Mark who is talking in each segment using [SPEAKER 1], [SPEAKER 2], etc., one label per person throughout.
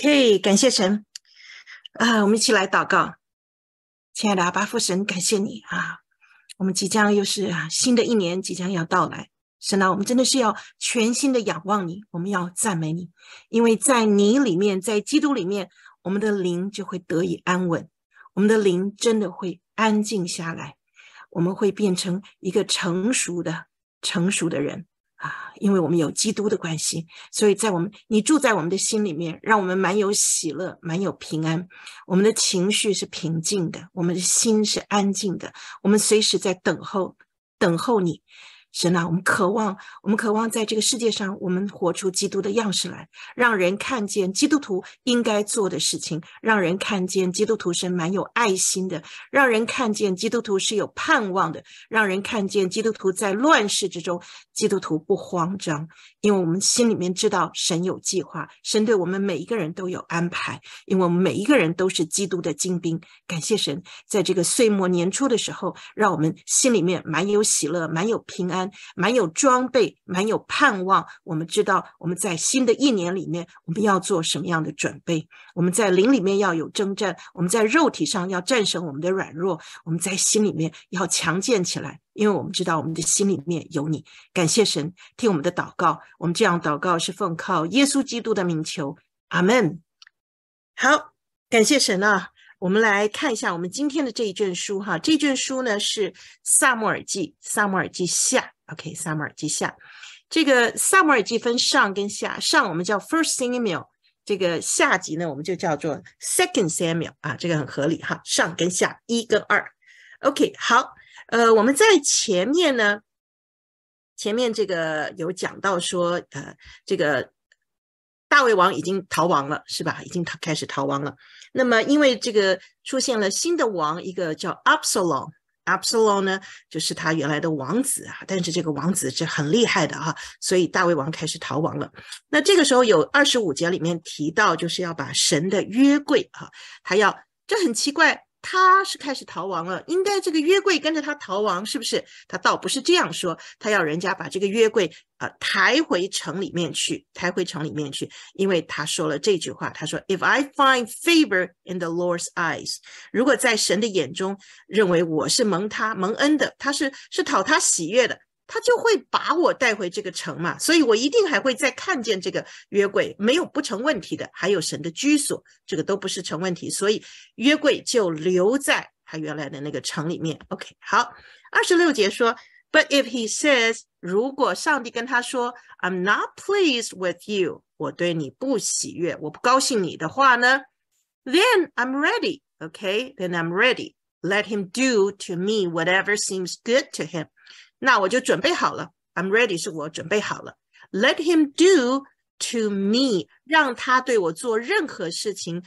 [SPEAKER 1] 可以，感谢神啊！我们一起来祷告，亲爱的阿巴父神，感谢你啊！我们即将又是啊，新的一年即将要到来，神啊，我们真的是要全新的仰望你，我们要赞美你，因为在你里面，在基督里面，我们的灵就会得以安稳，我们的灵真的会安静下来，我们会变成一个成熟的、成熟的人。啊，因为我们有基督的关系，所以在我们你住在我们的心里面，让我们满有喜乐，满有平安。我们的情绪是平静的，我们的心是安静的，我们随时在等候，等候你。神啊，我们渴望，我们渴望在这个世界上，我们活出基督的样式来，让人看见基督徒应该做的事情，让人看见基督徒是蛮有爱心的，让人看见基督徒是有盼望的，让人看见基督徒在乱世之中，基督徒不慌张，因为我们心里面知道神有计划，神对我们每一个人都有安排，因为我们每一个人都是基督的精兵。感谢神，在这个岁末年初的时候，让我们心里面蛮有喜乐，蛮有平安。蛮有装备，蛮有盼望。我们知道，我们在新的一年里面，我们要做什么样的准备？我们在灵里面要有征战，我们在肉体上要战胜我们的软弱，我们在心里面要强健起来。因为我们知道，我们的心里面有你。感谢神，听我们的祷告。我们这样祷告是奉靠耶稣基督的名求，阿门。好，感谢神啊！我们来看一下我们今天的这一卷书哈，这卷书呢是《萨摩耳记》《萨摩耳记下》。OK，《萨摩耳记下》这个《萨摩耳记》分上跟下，上我们叫《First Samuel》，这个下集呢我们就叫做《Second Samuel》啊，这个很合理哈，上跟下，一跟二。OK，好，呃，我们在前面呢，前面这个有讲到说，呃，这个。大卫王已经逃亡了，是吧？已经开始逃亡了。那么，因为这个出现了新的王，一个叫 Absalom。Absalom 呢，就是他原来的王子啊。但是这个王子是很厉害的哈，所以大卫王开始逃亡了。那这个时候有二十五节里面提到，就是要把神的约柜啊，他要这很奇怪。他是开始逃亡了，应该这个约柜跟着他逃亡，是不是？他倒不是这样说，他要人家把这个约柜啊抬回城里面去，抬回城里面去，因为他说了这句话，他说：“If I find favor in the Lord's eyes，如果在神的眼中认为我是蒙他蒙恩的，他是是讨他喜悦的。”他就会把我带回这个城嘛，所以我一定还会再看见这个约柜，没有不成问题的，还有神的居所，这个都不是成问题，所以约柜就留在他原来的那个城里面。OK，好，二十六节说，But if he says，如果上帝跟他说，I'm not pleased with you，我对你不喜悦，我不高兴你的话呢，Then I'm ready，OK，Then、okay? I'm ready，let him do to me whatever seems good to him。那我就准备好了，I'm ready，是我准备好了。Let him do to me，让他对我做任何事情，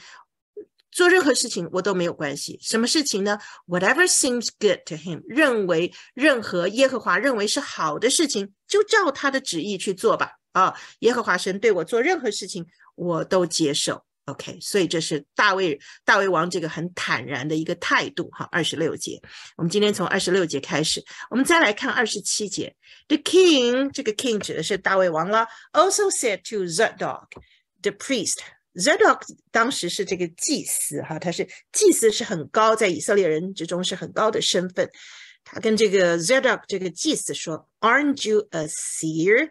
[SPEAKER 1] 做任何事情我都没有关系。什么事情呢？Whatever seems good to him，认为任何耶和华认为是好的事情，就照他的旨意去做吧。啊，耶和华神对我做任何事情，我都接受。OK，所以这是大卫，大卫王这个很坦然的一个态度，哈，二十六节。我们今天从二十六节开始，我们再来看二十七节。The king，这个 king 指的是大卫王了。Also said to z e d o k t h e priest。z e d o k 当时是这个祭司，哈，他是祭司是很高，在以色列人之中是很高的身份。他跟这个 z e d o k 这个祭司说，Aren't you a seer？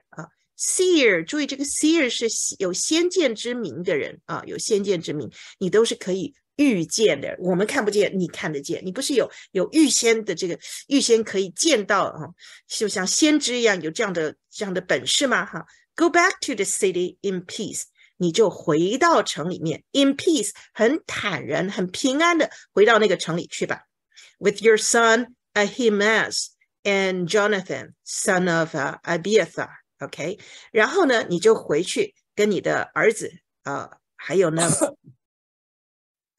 [SPEAKER 1] seer，注意这个 seer 是有先见之明的人啊，有先见之明，你都是可以预见的。我们看不见，你看得见，你不是有有预先的这个预先可以见到啊，就像先知一样有这样的这样的本事吗？哈、啊、，Go back to the city in peace。你就回到城里面，in peace，很坦然、很平安的回到那个城里去吧。With your son Ahimaaz and Jonathan, son of Abiathar，OK，然后呢，你就回去跟你的儿子啊，还有呢，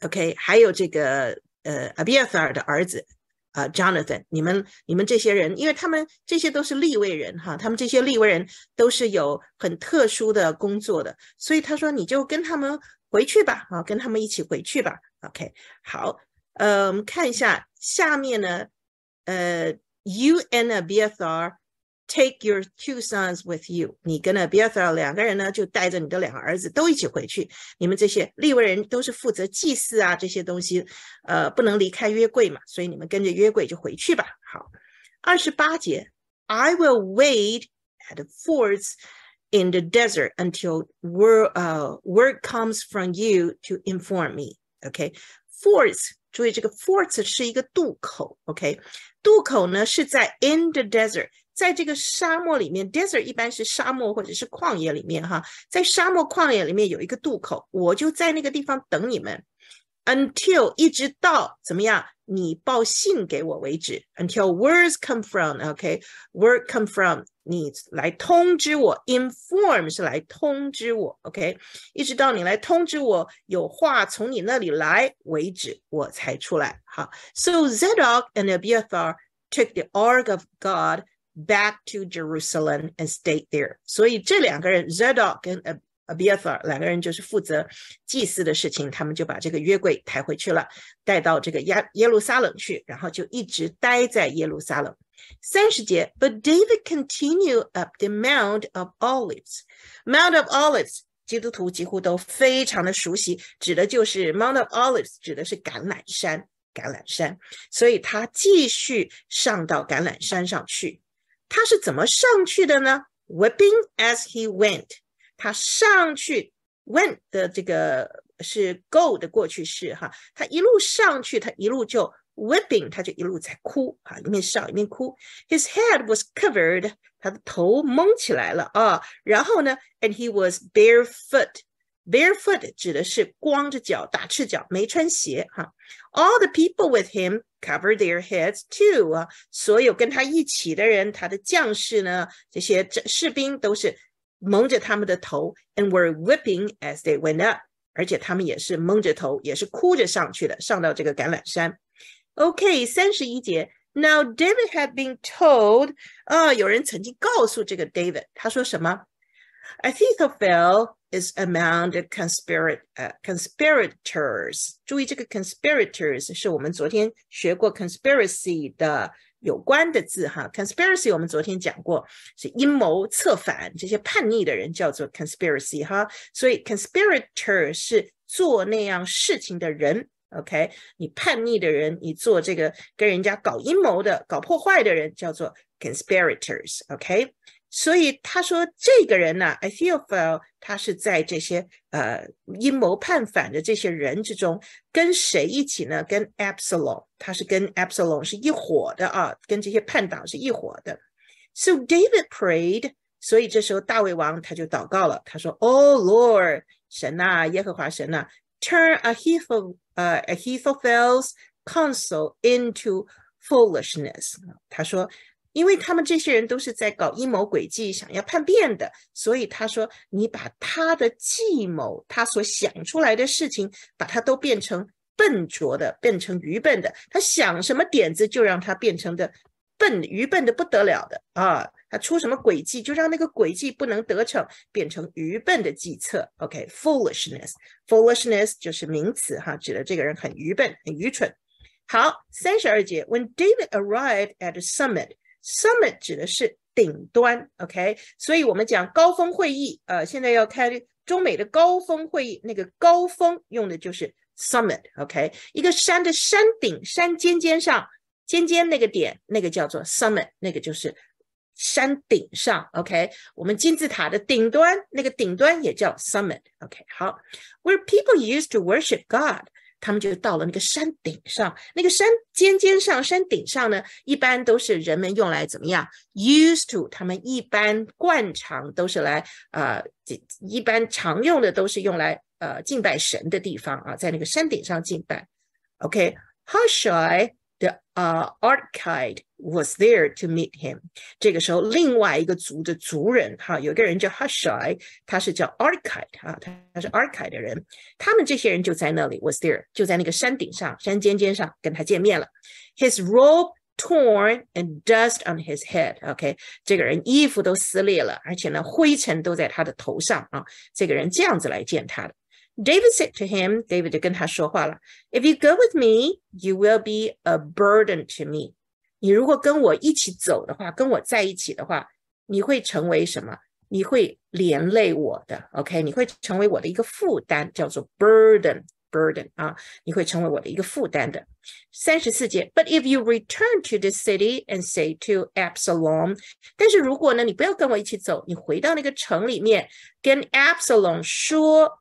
[SPEAKER 1] OK，还有这个呃 a b i a t h r 的儿子啊 Jonathan，你们你们这些人，因为他们这些都是立位人哈，他们这些立位人都是有很特殊的工作的，所以他说你就跟他们回去吧，啊，跟他们一起回去吧。OK，好，嗯，我们看一下下面呢，呃 y o UN a d a BFR a。take your two sons with you。你跟了 b e t h will wait at the forts in the desert until word uh word comes from you to inform me. OK, forts 注意这个 forts 是一个渡口。OK，渡口呢是在 in the desert。在这个沙漠里面，desert 一般是沙漠或者是旷野里面哈，在沙漠旷野里面有一个渡口，我就在那个地方等你们，until 一直到怎么样，你报信给我为止，until words come from，OK，word、okay? come from 你来通知我，inform 是来通知我，OK，一直到你来通知我有话从你那里来为止，我才出来。好，so Zadok and Abiathar took the ark of God。back to Jerusalem and stayed there. there。所以这两个人 Zadok and Abiathar But David continued up the Mount of Olives. Mount of Olives, Olives，基督徒几乎都非常的熟悉，指的就是 Mount of Olives，指的是橄榄山，橄榄山。所以他继续上到橄榄山上去。他是怎么上去的呢？Whipping as he went，他上去 went 的这个是 go 的过去式哈，他一路上去，他一路就 whipping，他就一路在哭啊，一面上一面哭。His head was covered，他的头蒙起来了啊，然后呢，and he was barefoot。Barefoot 指的是光着脚、打赤脚、没穿鞋哈。All the people with him cover their heads too 啊，所有跟他一起的人，他的将士呢，这些士兵都是蒙着他们的头，and were weeping as they went up，而且他们也是蒙着头，也是哭着上去的，上到这个橄榄山。OK，三十一节。Now David had been told 啊，有人曾经告诉这个 David，他说什么？Ahithophel is among the uh, conspirators. 注意这个 conspirators 是我们昨天学过 conspiracy 的有关的字哈。conspiracy 我们昨天讲过是阴谋策反，这些叛逆的人叫做 conspiracy 哈。所以 conspirator 是做那样事情的人。OK，你叛逆的人，你做这个跟人家搞阴谋的、搞破坏的人，叫做 conspirators。OK，所以他说这个人呢、啊、，Ethiopel，他是在这些呃阴谋叛反的这些人之中，跟谁一起呢？跟 Absalom，他是跟 Absalom 是一伙的啊，跟这些叛党是一伙的。So David prayed，所以这时候大卫王他就祷告了，他说：“Oh Lord，神呐、啊，耶和华神呐、啊、，turn Ahithophel 呃 Ahithophel's counsel into foolishness。”他说。因为他们这些人都是在搞阴谋诡计，想要叛变的，所以他说：“你把他的计谋，他所想出来的事情，把它都变成笨拙的，变成愚笨的。他想什么点子，就让他变成的笨、愚笨的不得了的啊！他出什么诡计，就让那个诡计不能得逞，变成愚笨的计策。” OK，foolishness，foolishness 就是名词哈，指的这个人很愚笨、很愚蠢。好，三十二节，When David arrived at the summit。Summit 指的是顶端，OK，所以我们讲高峰会议，呃，现在要开中美的高峰会议，那个高峰用的就是 summit，OK，一个山的山顶，山尖尖上，尖尖那个点，那个叫做 summit，那个就是山顶上，OK，我们金字塔的顶端，那个顶端也叫 summit，OK，好，Where people used to worship God. 他们就到了那个山顶上，那个山尖尖上，山顶上呢，一般都是人们用来怎么样？Used to，他们一般惯常都是来啊，一般常用的都是用来呃敬拜神的地方啊，在那个山顶上敬拜。o k h u s h a i the uh archive was there to meet him。这个时候，另外一个族的族人哈，有一个人叫 Hushai，他是叫 archive 哈，他他是 archive 的人。他们这些人就在那里，was there 就在那个山顶上、山尖尖上跟他见面了。His robe torn and dust on his head. head。OK，这个人衣服都撕裂了，而且呢，灰尘都在他的头上啊。这个人这样子来见他的。David said to him, David 就跟他说话了，If you go with me, you will be a burden to me。你如果跟我一起走的话，跟我在一起的话，你会成为什么？你会连累我的，OK？你会成为我的一个负担，叫做 burden。burden 啊，你会成为我的一个负担的。三十四节，But if you return to the city and say to Absalom，但是如果呢，你不要跟我一起走，你回到那个城里面，跟 Absalom 说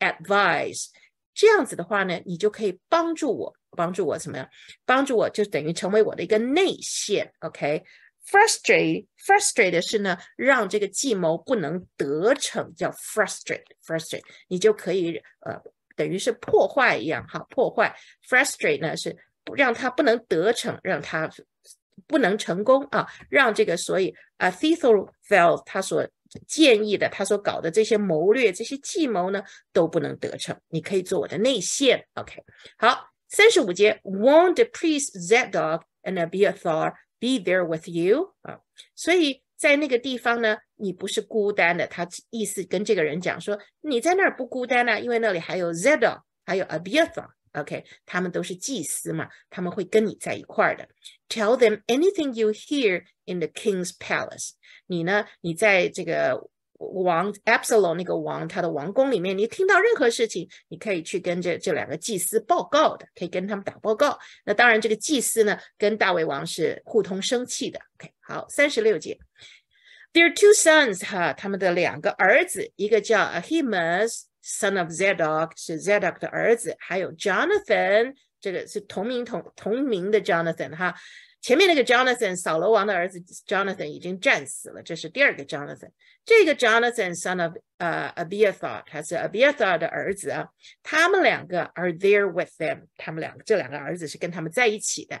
[SPEAKER 1] advise，这样子的话呢，你就可以帮助我，帮助我怎么样？帮助我就等于成为我的一个内线，OK？Frustrate，frustrate 是呢，让这个计谋不能得逞，叫 frustrate，frustrate。你就可以呃，等于是破坏一样哈，破坏。frustrate 呢是不让他不能得逞，让他不能成功啊，让这个所以啊，Thistlefell 他所。建议的，他所搞的这些谋略、这些计谋呢，都不能得逞。你可以做我的内线，OK？好，三十五节，Won't t h e p r i e s t z e d d o g and Abiathar be there with you？啊，所以在那个地方呢，你不是孤单的。他意思跟这个人讲说，你在那儿不孤单啊，因为那里还有 z e d d o g 还有 Abiathar。OK，他们都是祭司嘛，他们会跟你在一块儿的。Tell them anything you hear in the king's palace。你呢，你在这个王 Absalom 那个王他的王宫里面，你听到任何事情，你可以去跟这这两个祭司报告的，可以跟他们打报告。那当然，这个祭司呢，跟大卫王是互通生气的。OK，好，三十六节。Their two sons，哈，他们的两个儿子，一个叫 Ahimaaz。son of Zadok 是 Zadok 的儿子，还有 Jonathan 这个是同名同同名的 Jonathan 哈。前面那个 Jonathan 扫罗王的儿子 Jonathan 已经战死了，这是第二个 Jonathan。这个 Jonathan son of 呃 Abiathar 他是 Abiathar 的儿子啊。他们两个 are there with them，他们两个这两个儿子是跟他们在一起的。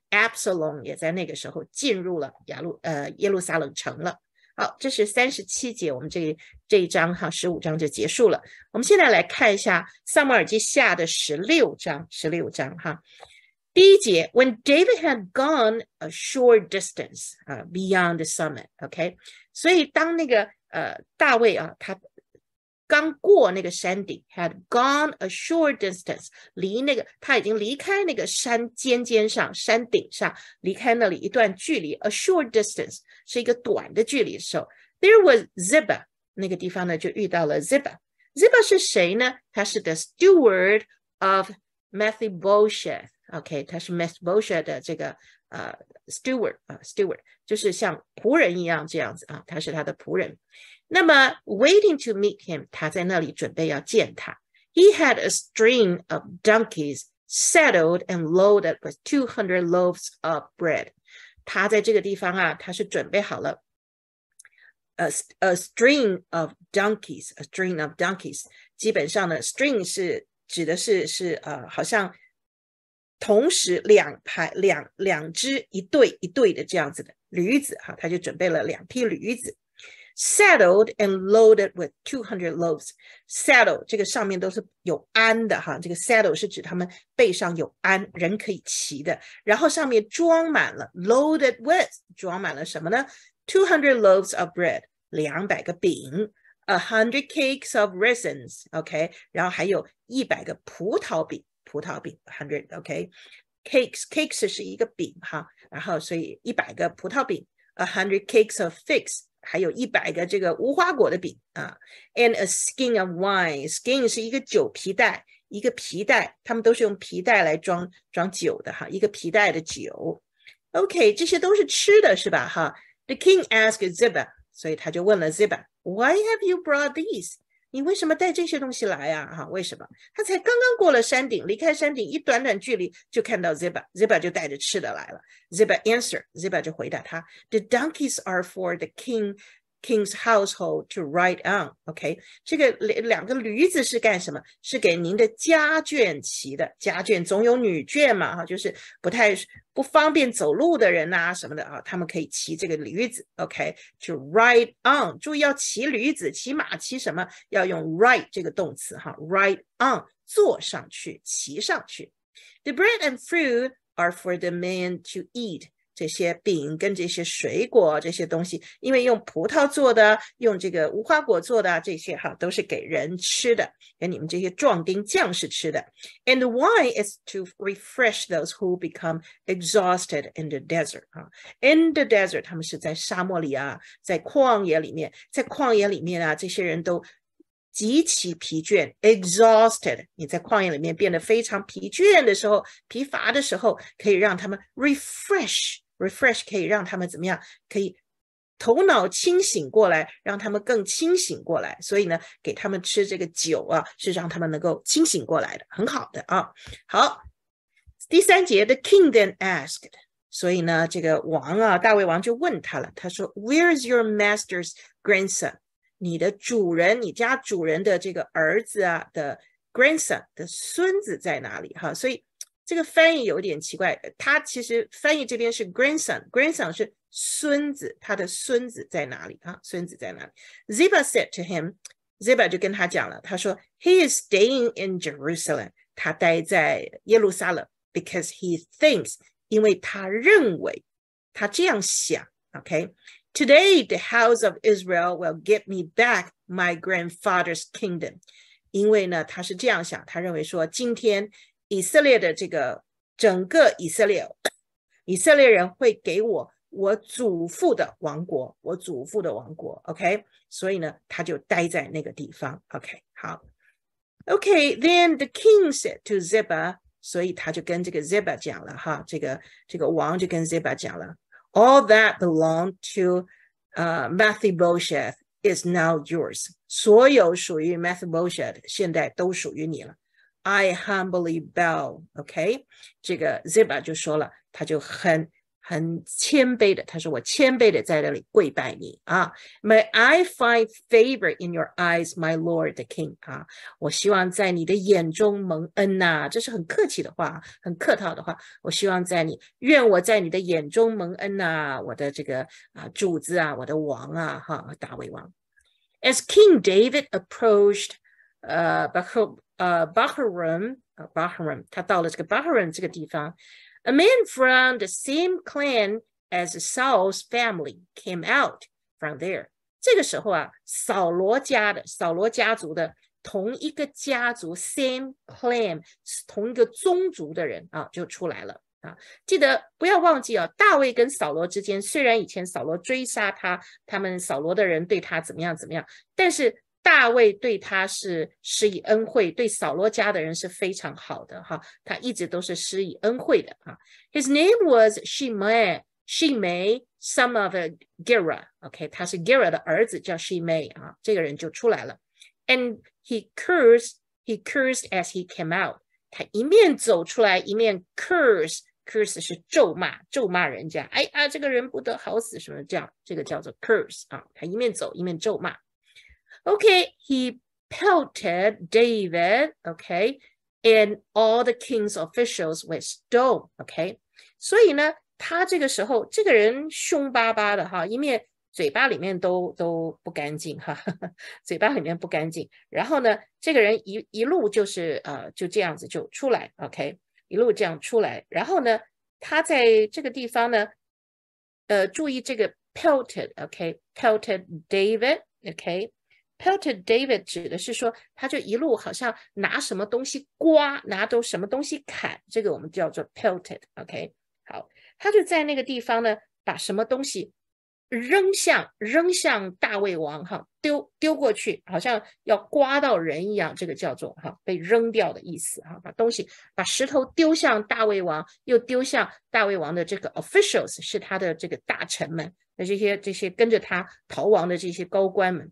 [SPEAKER 1] Epsilon 也在那个时候进入了雅路呃耶路撒冷城了。好，这是三十七节，我们这这一章哈十五章就结束了。我们现在来看一下萨母尔记下的十六章，十六章哈。第一节，When David had gone a short distance 啊，beyond the summit，OK。所以当那个呃大卫啊，他刚过那个山顶，had gone a short distance，离那个他已经离开那个山尖尖上、山顶上，离开那里一段距离，a short distance 是一个短的距离的时候，there was Ziba，那个地方呢就遇到了 Ziba。Ziba 是谁呢？他是 the steward of Mephibosheth，OK，、okay, Mephibosheth 的这个呃 steward 啊、呃、，steward 就是像仆人一样这样子啊，他是他的仆人。那么 waiting to meet him，他在那里准备要见他。He had a string of donkeys saddled and loaded with two hundred loaves of bread。他在这个地方啊，他是准备好了。a a string of donkeys, a string of donkeys，基本上呢，string 是指的是是呃，好像同时两排两两只一对一对的这样子的驴子哈，他就准备了两匹驴子。saddled and loaded with two loaves. loaves。saddle 这个上面都是有鞍的哈，这个 saddle 是指他们背上有鞍，人可以骑的。然后上面装满了 loaded with，装满了什么呢？Two hundred loaves of bread，两百个饼；a hundred cakes of raisins, raisins，OK，然后还有一百个葡萄饼，葡萄饼 hundred，OK，cakes，cakes 是一个饼哈，然后所以一百个葡萄饼，a hundred cakes of figs。还有一百个这个无花果的饼啊，and a skin of wine。skin 是一个酒皮带，一个皮带，他们都是用皮带来装装酒的哈，一个皮带的酒。OK，这些都是吃的是吧哈？The king asked Ziba，所以他就问了 Ziba，Why have you brought these？你为什么带这些东西来呀哈为什么他才刚刚过了山顶离开山顶一短短距离就看到 zeba zeba 就带着吃的来了 zeba answer zeba 就回答他 the donkeys are for the king king's household to ride on。OK，这个两个驴子是干什么？是给您的家眷骑的。家眷总有女眷嘛，哈，就是不太不方便走路的人呐、啊、什么的啊，他们可以骑这个驴子。OK，to、okay? ride on，注意要骑驴子、骑马、骑什么，要用 ride 这个动词哈，ride on，坐上去，骑上去。The bread and fruit are for the man to eat. 这些饼跟这些水果这些东西，因为用葡萄做的，用这个无花果做的，这些哈都是给人吃的，给你们这些壮丁将士吃的。And w h y n e is to refresh those who become exhausted in the desert 啊。In the desert，他们是在沙漠里啊，在旷野里面，在旷野里面啊，这些人都。极其疲倦，exhausted。你在旷野里面变得非常疲倦的时候，疲乏的时候，可以让他们 refresh，refresh 可以让他们怎么样？可以头脑清醒过来，让他们更清醒过来。所以呢，给他们吃这个酒啊，是让他们能够清醒过来的，很好的啊。好，第三节，the king then asked，所以呢，这个王啊，大胃王就问他了，他说，Where's your master's grandson？你的主人，你家主人的这个儿子啊的 grandson 的孙子在哪里哈？所以这个翻译有点奇怪，它其实翻译这边是 grandson，grandson 是孙子，他的孙子在哪里啊？孙子在哪里？Ziba said to him。Ziba 就跟他讲了，他说，He is staying in Jerusalem，他待在耶路撒冷，because he thinks，因为他认为，他这样想，OK，Today, the house of Israel will get me back my grandfather's kingdom, kingdom。因为呢，他是这样想，他认为说，今天以色列的这个整个以色列，以色列人会给我我祖父的王国，我祖父的王国。OK，所以呢，他就待在那个地方。OK，好。OK，then the king said to Ziba，所以他就跟这个 Ziba 讲了哈，这个这个王就跟 Ziba 讲了。all that belonged to uh, Mephibosheth is now yours. 所有属于 Matthew Mephibosheth 现在都属于你了。I humbly bow. Okay, 这个 Ziba 就说了，他就很很谦卑的，他说：“我谦卑的在这里跪拜你啊，May I find favor in your eyes, my Lord the King 啊！我希望在你的眼中蒙恩呐、啊，这是很客气的话，很客套的话。我希望在你，愿我在你的眼中蒙恩呐、啊，我的这个啊主子啊，我的王啊，哈、啊，大卫王。As King David approached，呃，巴赫呃巴赫伦啊巴赫伦，他到了这个巴赫伦这个地方。” A man from the same clan as Saul's family came out from there。这个时候啊，扫罗家的扫罗家族的同一个家族 same clan 同一个宗族的人啊，就出来了。啊，记得不要忘记啊！大卫跟扫罗之间，虽然以前扫罗追杀他，他们扫罗的人对他怎么样怎么样，但是大卫对他是施以恩惠，对扫罗家的人是非常好的哈，他一直都是施以恩惠的啊。His name was Shimei, Shimei, son of Gera. OK，他是 Gera 的儿子，叫 Shimei 啊，这个人就出来了。And he cursed, he cursed as he came out. 他一面走出来，一面 curse。curse 是咒骂，咒骂人家，哎啊，这个人不得好死，什么叫这个叫做 curse 啊？他一面走一面咒骂。Okay, he pelted David, okay, and all the king's officials with stone, okay。所以呢，他这个时候这个人凶巴巴的哈，一面嘴巴里面都都不干净哈，嘴巴里面不干净。然后呢，这个人一一路就是呃就这样子就出来，OK，一路这样出来。然后呢，他在这个地方呢，呃，注意这个 pelted，OK，pelted David，OK。Pelted David 指的是说，他就一路好像拿什么东西刮，拿都什么东西砍，这个我们叫做 pelted。OK，好，他就在那个地方呢，把什么东西扔向扔向大胃王哈，丢丢过去，好像要刮到人一样，这个叫做哈被扔掉的意思哈，把东西把石头丢向大胃王，又丢向大胃王的这个 officials 是他的这个大臣们，那这些这些跟着他逃亡的这些高官们。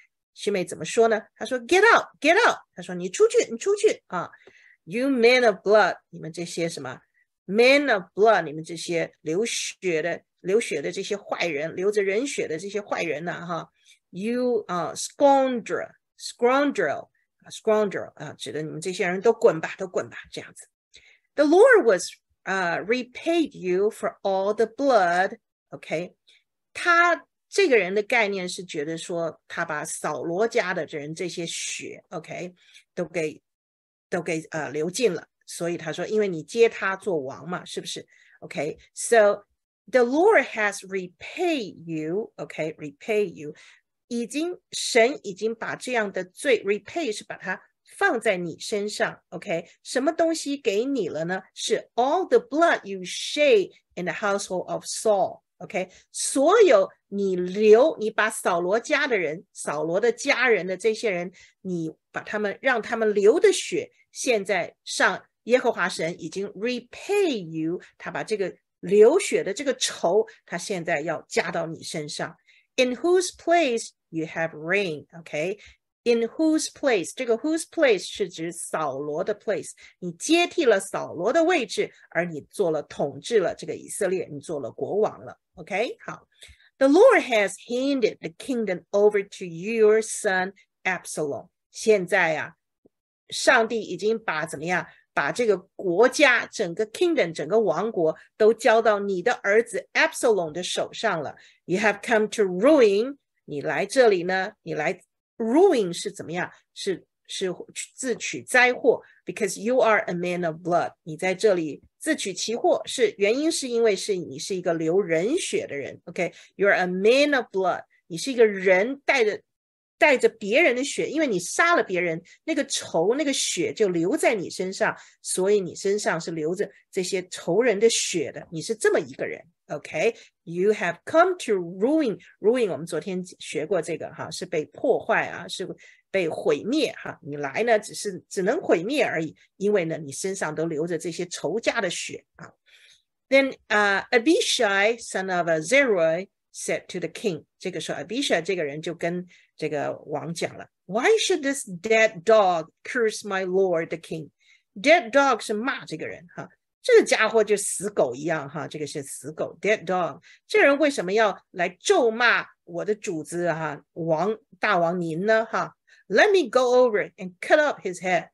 [SPEAKER 1] 师妹怎么说呢？她说：“Get out, get out。”她说：“你出去，你出去啊！You men of blood，你们这些什么 men of blood，你们这些流血的、流血的这些坏人，流着人血的这些坏人呐、啊！哈，You 啊、uh,，scoundrel, scoundrel。” scoundrel 啊，指的你们这些人都滚吧，都滚吧，这样子。The Lord was 啊、uh, repaid you for all the blood. OK，他这个人的概念是觉得说，他把扫罗家的人这些血，OK，都给都给呃流尽了，所以他说，因为你接他做王嘛，是不是？OK，so the Lord has repaid you，OK，repay you，已经神已经把这样的罪 repay 是把它。放在你身上，OK？什么东西给你了呢？是 all the blood you shed in the household of Saul，OK？所有你流，你把扫罗家的人、扫罗的家人的这些人，你把他们让他们流的血，现在上耶和华神已经 repay you，他把这个流血的这个仇，他现在要加到你身上。In whose place you have reign，OK？In whose place？这个 whose place 是指扫罗的 place，你接替了扫罗的位置，而你做了统治了这个以色列，你做了国王了，OK？好。The Lord has handed the kingdom over to your son Absalom. Absalom。现在啊，上帝已经把怎么样，把这个国家、整个 kingdom、整个王国都交到你的儿子 Absalom 的手上了。You have come to ruin。你来这里呢？你来 ruin 是怎么样？是是自取灾祸，because you are a man of blood。你在这里自取其祸是原因，是因为是你是一个流人血的人，OK，You're a man of blood，你是一个人带着带着别人的血，因为你杀了别人，那个仇那个血就留在你身上，所以你身上是流着这些仇人的血的，你是这么一个人，OK，You have come to ruin，ruin 我们昨天学过这个哈，是被破坏啊，是。被毁灭哈！你来呢，只是只能毁灭而已，因为呢，你身上都流着这些仇家的血啊。Then, Ah Abishai, son of a Zeru, said to the king: 这个时候，Abishai 这个人就跟这个王讲了，Why should this dead dog curse my lord, the king? Dead dog 是骂这个人哈，这个家伙就死狗一样哈，这个是死狗，dead dog。这人为什么要来咒骂我的主子哈，王大王您呢哈？Let me go over and cut off his head。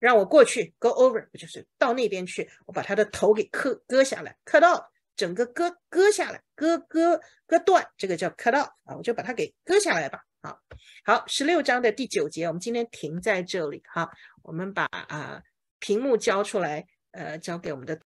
[SPEAKER 1] 让我过去，go over，不就是到那边去？我把他的头给割割下来，cut off，整个割割下来，割割割断，这个叫 cut off 啊，我就把它给割下来吧。好好，十六章的第九节，我们今天停在这里。哈。我们把啊屏幕交出来，呃，交给我们的。